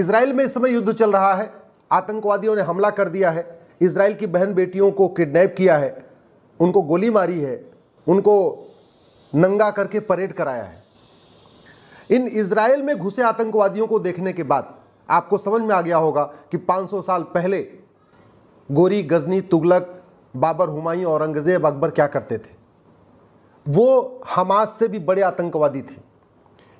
Israel में इस समय युद्ध चल रहा है आतंकवादियों ने हमला कर दिया है इसराइल की बहन बेटियों को किडनैप किया है उनको गोली मारी है उनको नंगा करके परेड कराया है इन इसराइल में घुसे आतंकवादियों को देखने के बाद आपको समझ में आ गया होगा कि 500 साल पहले गोरी गजनी तुगलक बाबर हुमायूं औरंगजेब अकबर क्या करते थे वो हमास से भी बड़े आतंकवादी थे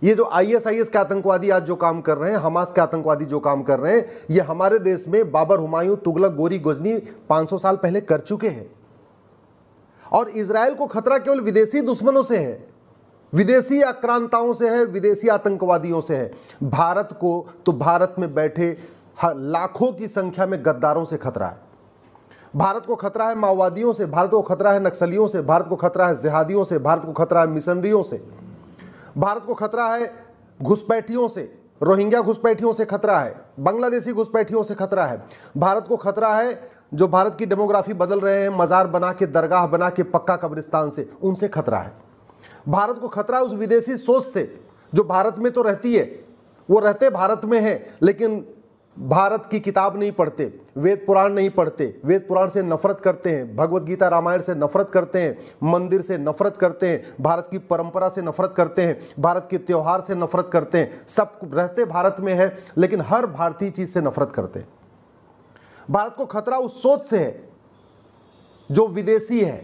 ये जो आईएसआईएस के आतंकवादी आज जो काम कर रहे हैं हमास के आतंकवादी जो काम कर रहे हैं ये हमारे देश में बाबर हुमायूं तुगलक गोरी गजनी 500 साल पहले कर चुके हैं और इसराइल को खतरा केवल विदेशी दुश्मनों से है विदेशी आक्रांताओं से है विदेशी आतंकवादियों से है भारत को तो भारत में बैठे लाखों की संख्या में गद्दारों से खतरा है भारत को खतरा है माओवादियों से भारत को खतरा है नक्सलियों से भारत को खतरा है जिहादियों से भारत को खतरा है मिशनरियों से भारत को खतरा है घुसपैठियों से रोहिंग्या घुसपैठियों से खतरा है बांग्लादेशी घुसपैठियों से खतरा है भारत को खतरा है जो भारत की डेमोग्राफी बदल रहे हैं मज़ार बना के दरगाह बना के पक्का कब्रिस्तान से उनसे खतरा है भारत को खतरा उस विदेशी सोच से जो भारत में तो रहती है वो रहते भारत में है लेकिन भारत की किताब नहीं पढ़ते वेद पुराण नहीं पढ़ते वेद पुराण से नफरत करते हैं भगवत गीता रामायण से नफरत करते हैं मंदिर से नफरत करते हैं भारत की परंपरा से नफरत करते हैं भारत के त्यौहार से नफरत करते हैं सब रहते भारत में है लेकिन हर भारतीय चीज़ से नफरत करते हैं भारत को खतरा उस सोच से है जो विदेशी है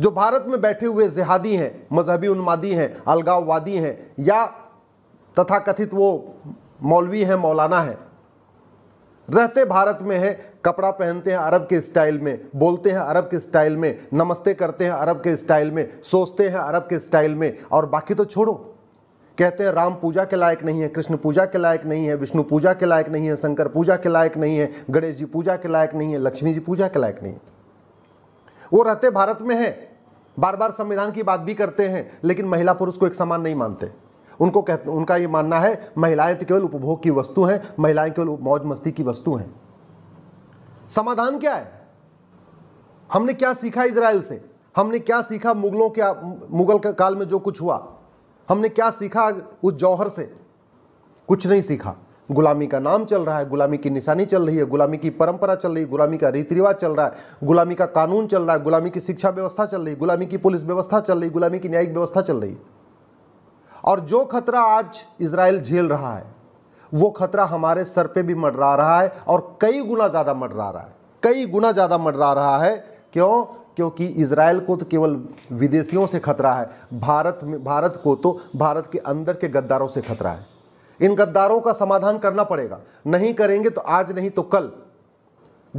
जो भारत में बैठे हुए जिहादी हैं मजहबी उन्मादी हैं अलगाववादी हैं या तथाकथित वो मौलवी हैं मौलाना हैं रहते भारत में है कपड़ा पहनते हैं अरब के स्टाइल में बोलते हैं अरब के स्टाइल में नमस्ते करते हैं अरब के स्टाइल में सोचते हैं अरब के स्टाइल में और बाकी तो छोड़ो कहते हैं राम पूजा के लायक नहीं है कृष्ण पूजा के लायक नहीं है विष्णु पूजा के लायक नहीं है शंकर पूजा के लायक नहीं है गणेश जी पूजा के लायक नहीं है लक्ष्मी जी पूजा के लायक नहीं है वो रहते भारत में है बार बार संविधान की बात भी करते हैं लेकिन महिला पुरुष को एक समान नहीं मानते उनको कह उनका ये मानना है महिलाएं तो केवल उपभोग की वस्तु हैं महिलाएं केवल मौज मस्ती की वस्तु हैं समाधान क्या है हमने क्या सीखा इसराइल से हमने क्या सीखा मुगलों के मुगल के काल में जो कुछ हुआ हमने क्या सीखा उस जौहर से कुछ नहीं सीखा गुलामी का नाम चल रहा है गुलामी की निशानी चल रही है गुलामी की परंपरा चल रही है गुलामी का रीति रिवाज चल रहा है गुलामी का कानून चल रहा है गुलामी की शिक्षा व्यवस्था चल रही है गुलामी की पुलिस व्यवस्था चल रही है गुलामी की न्यायिक व्यवस्था चल रही है और जो खतरा आज इसराइल झेल रहा है वो खतरा हमारे सर पे भी मंडरा रहा है और कई गुना ज़्यादा मंडरा रहा है कई गुना ज़्यादा मंडरा रहा है क्यों क्योंकि इसराइल को तो केवल विदेशियों से खतरा है भारत में भारत को तो भारत के अंदर के गद्दारों से खतरा है इन गद्दारों का समाधान करना पड़ेगा नहीं करेंगे तो आज नहीं तो कल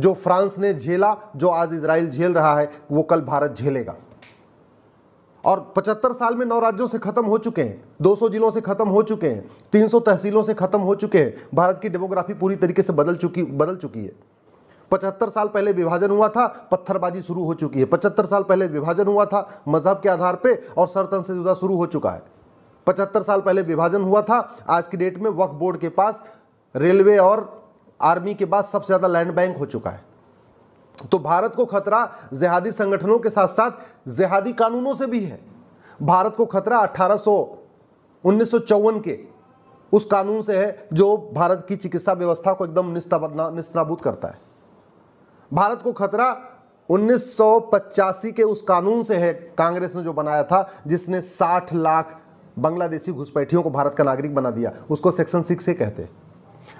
जो फ्रांस ने झेला जो आज इसराइल झेल रहा है वो कल भारत झेलेगा और 75 साल में नौ राज्यों से खत्म हो चुके हैं 200 जिलों से खत्म हो चुके हैं 300 तहसीलों से खत्म हो चुके हैं भारत की डेमोग्राफी पूरी तरीके से बदल चुकी बदल चुकी है पचहत्तर साल पहले विभाजन हुआ था पत्थरबाजी शुरू हो चुकी है पचहत्तर साल पहले विभाजन हुआ था मजहब के आधार पर और सरतन से जुदा शुरू हो चुका है पचहत्तर साल पहले विभाजन हुआ था आज की डेट में वक्फ बोर्ड के पास रेलवे और आर्मी के पास सबसे ज़्यादा लैंड बैंक हो चुका है तो भारत को खतरा जिहादी संगठनों के साथ साथ जिहादी कानूनों से भी है भारत को खतरा अठारह सौ के उस कानून से है जो भारत की चिकित्सा व्यवस्था को एकदम निस्ताबूत करता है भारत को खतरा उन्नीस के उस कानून से है कांग्रेस ने जो बनाया था जिसने 60 लाख बांग्लादेशी घुसपैठियों को भारत का नागरिक बना दिया उसको सेक्शन सिक्स से कहते हैं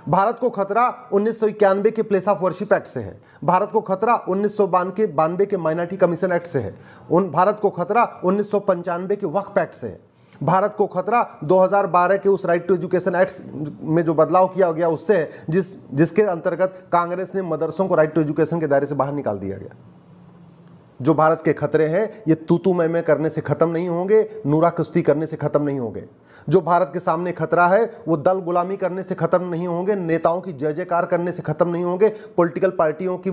भारत को खतरा उन्नीस के प्लेस ऑफ वर्शिप एक्ट से है भारत को खतरा उन्नीस के बानवे के माइनॉरिटी कमीशन एक्ट से है उन भारत को खतरा उन्नीस के वक्फ एक्ट से है भारत को खतरा 2012 के उस राइट टू एजुकेशन एक्ट में जो बदलाव किया गया उससे है जिस जिसके अंतर्गत कांग्रेस ने मदरसों को राइट टू एजुकेशन के दायरे से बाहर निकाल दिया गया जो भारत के खतरे हैं ये तूतू मैं मैं करने से ख़त्म नहीं होंगे नूरा कुश्ती करने से ख़त्म नहीं होंगे जो भारत के सामने खतरा है वो दल गुलामी करने से खत्म नहीं होंगे नेताओं की जय जयकार करने से खत्म नहीं होंगे पॉलिटिकल पार्टियों की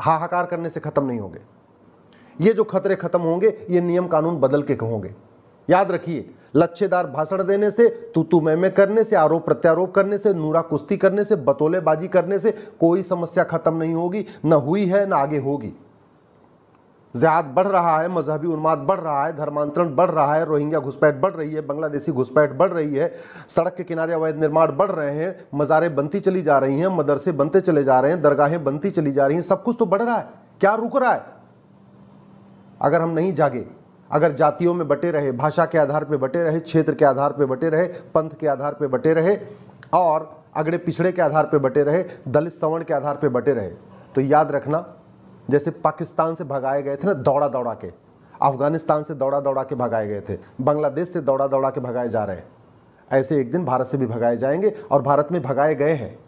हाहाकार करने से खत्म नहीं होंगे ये जो खतरे खत्म होंगे ये नियम कानून बदल के होंगे याद रखिए लच्छेदार भाषण देने से तू तू मैं मैं करने से आरोप प्रत्यारोप करने से नूरा कुश्ती करने से बतोलेबाजी करने से कोई समस्या खत्म नहीं होगी न हुई है न आगे होगी ज्यादा बढ़ रहा है मजहबी उन्माद बढ़ रहा है धर्मांतरण बढ़ रहा है रोहिंग्या घुसपैठ बढ़ रही है बांग्लादेशी घुसपैठ बढ़ रही है सड़क के किनारे अवैध निर्माण बढ़ रहे हैं मज़ारें बनती चली जा रही हैं मदरसे बनते चले जा रहे हैं दरगाहें बनती चली जा रही हैं सब कुछ तो बढ़ रहा है क्या रुक रहा है अगर हम नहीं जागे अगर जातियों में बटे रहे भाषा के आधार पर बटे रहे क्षेत्र के आधार पर बटे रहे पंथ के आधार पर बटे रहे और अगड़े पिछड़े के आधार पर बटे रहे दलित सवर्ण के आधार पर बटे रहे तो याद रखना जैसे पाकिस्तान से भगाए गए थे ना दौड़ा दौड़ा के अफगानिस्तान से दौड़ा दौड़ा के भगाए गए थे बांग्लादेश से दौड़ा दौड़ा के भगाए जा रहे हैं ऐसे एक दिन भारत से भी भगाए जाएंगे और भारत में भगाए गए हैं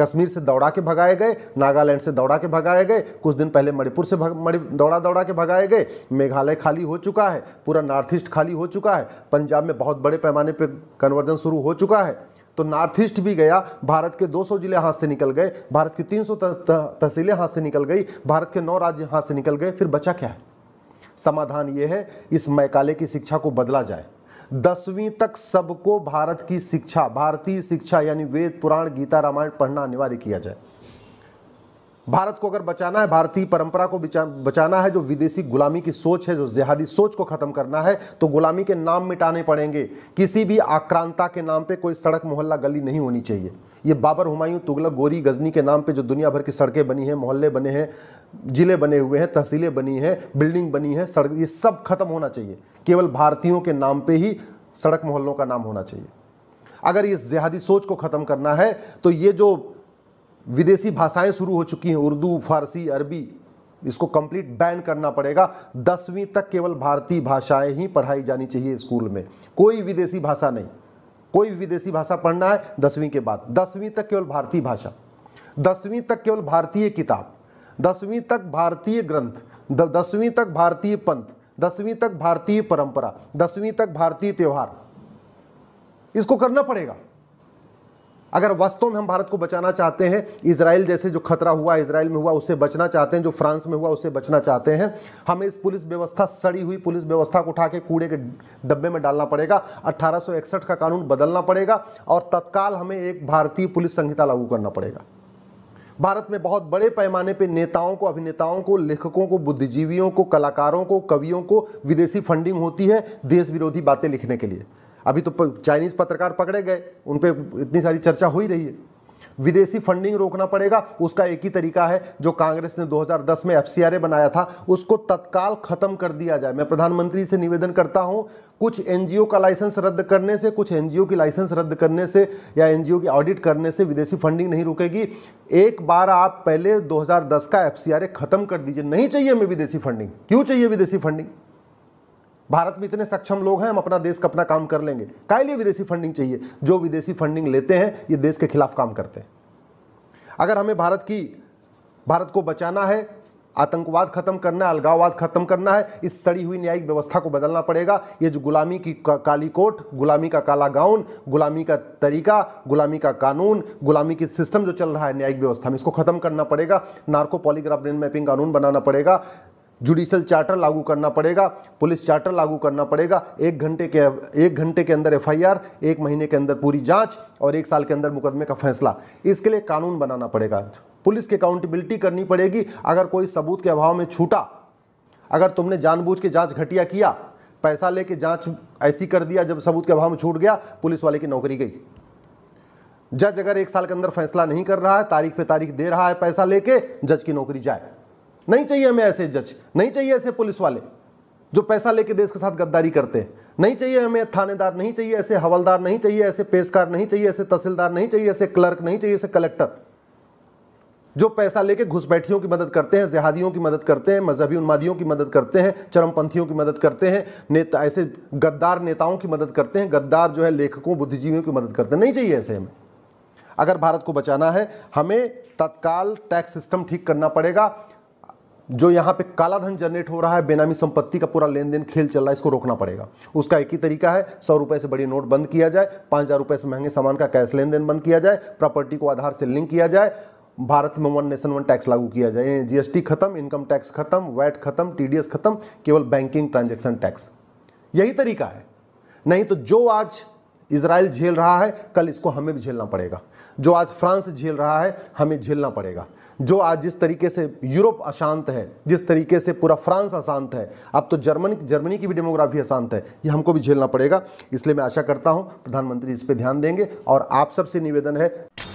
कश्मीर से दौड़ा के भगाए गए नागालैंड से दौड़ा के भगाए गए कुछ दिन पहले मणिपुर से दौड़ा दौड़ा के भगाए गए मेघालय खाली हो चुका है पूरा नॉर्थ ईस्ट खाली हो चुका है पंजाब में बहुत बड़े पैमाने पर कन्वर्जन शुरू हो चुका है तो नॉर्थ ईस्ट भी गया भारत के 200 जिले हाथ से निकल गए भारत की 300 तहसीलें हाथ से निकल गई भारत के नौ राज्य हाथ से निकल गए फिर बचा क्या है समाधान ये है इस मैकाले की शिक्षा को बदला जाए दसवीं तक सबको भारत की शिक्षा भारतीय शिक्षा यानी वेद पुराण गीता रामायण पढ़ना अनिवार्य किया जाए भारत को अगर बचाना है भारतीय परंपरा को बचाना है जो विदेशी गुलामी की सोच है जो जिहादी सोच को ख़त्म करना है तो गुलामी के नाम मिटाने पड़ेंगे किसी भी आक्रांता के नाम पे कोई सड़क मोहल्ला गली नहीं होनी चाहिए ये बाबर हुमायूं तुगलक गोरी गजनी के नाम पे जो दुनिया भर की सड़कें बनी हैं मोहल्ले बने हैं जिले बने हुए हैं तहसीलें बनी हैं बिल्डिंग बनी है सड़क ये सब खत्म होना चाहिए केवल भारतीयों के नाम पर ही सड़क मोहल्लों का नाम होना चाहिए अगर इस जिहादी सोच को ख़त्म करना है तो ये जो विदेशी भाषाएं शुरू हो चुकी हैं उर्दू फारसी अरबी इसको कंप्लीट बैन करना पड़ेगा दसवीं तक केवल भारतीय भाषाएं ही पढ़ाई जानी चाहिए स्कूल में कोई विदेशी भाषा नहीं कोई विदेशी भाषा पढ़ना है दसवीं के बाद दसवीं तक केवल भारतीय भाषा दसवीं तक केवल भारतीय किताब दसवीं तक भारतीय ग्रंथ दसवीं तक भारतीय पंथ दसवीं तक भारतीय परंपरा दसवीं तक भारतीय त्यौहार इसको करना पड़ेगा अगर वास्तव में हम भारत को बचाना चाहते हैं इसराइल जैसे जो खतरा हुआ इसराइल में हुआ उससे बचना चाहते हैं जो फ्रांस में हुआ उससे बचना चाहते हैं हमें इस पुलिस व्यवस्था सड़ी हुई पुलिस व्यवस्था को उठा के कूड़े के डब्बे में डालना पड़ेगा अट्ठारह का कानून बदलना पड़ेगा और तत्काल हमें एक भारतीय पुलिस संहिता लागू करना पड़ेगा भारत में बहुत बड़े पैमाने पर नेताओं को अभिनेताओं को लेखकों को बुद्धिजीवियों को कलाकारों को कवियों को विदेशी फंडिंग होती है देश विरोधी बातें लिखने के लिए अभी तो चाइनीज़ पत्रकार पकड़े गए उन पर इतनी सारी चर्चा हो ही रही है विदेशी फंडिंग रोकना पड़ेगा उसका एक ही तरीका है जो कांग्रेस ने 2010 में एफ बनाया था उसको तत्काल खत्म कर दिया जाए मैं प्रधानमंत्री से निवेदन करता हूं कुछ एनजीओ का लाइसेंस रद्द करने से कुछ एनजीओ की लाइसेंस रद्द करने से या एनजीओ की ऑडिट करने से विदेशी फंडिंग नहीं रुकेगी एक बार आप पहले दो का एफ खत्म कर दीजिए नहीं चाहिए हमें विदेशी फंडिंग क्यों चाहिए विदेशी फंडिंग भारत में इतने सक्षम लोग हैं हम अपना देश का अपना काम कर लेंगे काय लिए विदेशी फंडिंग चाहिए जो विदेशी फंडिंग लेते हैं ये देश के खिलाफ काम करते हैं अगर हमें भारत की भारत को बचाना है आतंकवाद खत्म करना है अलगाववाद खत्म करना है इस सड़ी हुई न्यायिक व्यवस्था को बदलना पड़ेगा ये जो गुलामी की का, काली कोट गुलामी का काला गाउन गुलामी का तरीका गुलामी का कानून गुलामी की सिस्टम जो चल रहा है न्यायिक व्यवस्था में इसको खत्म करना पड़ेगा नार्को पॉलीग्राफ ब्रेन मैपिंग कानून बनाना पड़ेगा जुडिशल चार्टर लागू करना पड़ेगा पुलिस चार्टर लागू करना पड़ेगा एक घंटे के एक घंटे के अंदर एफआईआर एक महीने के अंदर पूरी जांच और एक साल के अंदर मुकदमे का फैसला इसके लिए कानून बनाना पड़ेगा पुलिस की अकाउंटेबिलिटी करनी पड़ेगी अगर कोई सबूत के अभाव में छूटा अगर तुमने जानबूझ के जाँच घटिया किया पैसा लेके जाँच ऐसी कर दिया जब सबूत के अभाव में छूट गया पुलिस वाले की नौकरी गई जज अगर एक साल के अंदर फैसला नहीं कर रहा है तारीख पे तारीख दे रहा है पैसा लेके जज की नौकरी जाए नहीं चाहिए हमें ऐसे जज नहीं चाहिए ऐसे पुलिस वाले जो पैसा लेके देश के साथ गद्दारी करते हैं नहीं चाहिए हमें थानेदार नहीं चाहिए ऐसे हवलदार नहीं चाहिए ऐसे पेशकार नहीं चाहिए ऐसे तहसीलदार नहीं चाहिए ऐसे क्लर्क नहीं चाहिए ऐसे कलेक्टर जो पैसा लेके घुसपैठियों की मदद करते हैं जिहादियों की मदद करते हैं मजहबी उन्मादियों की मदद करते हैं चरमपंथियों की मदद करते हैं नेता ऐसे गद्दार नेताओं की मदद करते हैं गद्दार जो है लेखकों बुद्धिजीवियों की मदद करते हैं नहीं चाहिए ऐसे हमें अगर भारत को बचाना है हमें तत्काल टैक्स सिस्टम ठीक करना पड़ेगा जो यहाँ पे काला धन जनरेट हो रहा है बेनामी संपत्ति का पूरा लेन देन खेल चल रहा है इसको रोकना पड़ेगा उसका एक ही तरीका है सौ रुपये से बड़ी नोट बंद किया जाए पाँच हज़ार रुपये से महंगे सामान का कैश लेन देन बंद किया जाए प्रॉपर्टी को आधार से लिंक किया जाए भारत में वन नेशन वन टैक्स लागू किया जाए जीएसटी खत्म इनकम टैक्स खत्म वैट खत्म टी खत्म केवल बैंकिंग ट्रांजेक्शन टैक्स यही तरीका है नहीं तो जो आज इसराइल झेल रहा है कल इसको हमें भी झेलना पड़ेगा जो आज फ्रांस झेल रहा है हमें झेलना पड़ेगा जो आज जिस तरीके से यूरोप अशांत है जिस तरीके से पूरा फ्रांस अशांत है अब तो जर्मन जर्मनी की भी डेमोग्राफी अशांत है ये हमको भी झेलना पड़ेगा इसलिए मैं आशा करता हूँ प्रधानमंत्री इस पर ध्यान देंगे और आप सबसे निवेदन है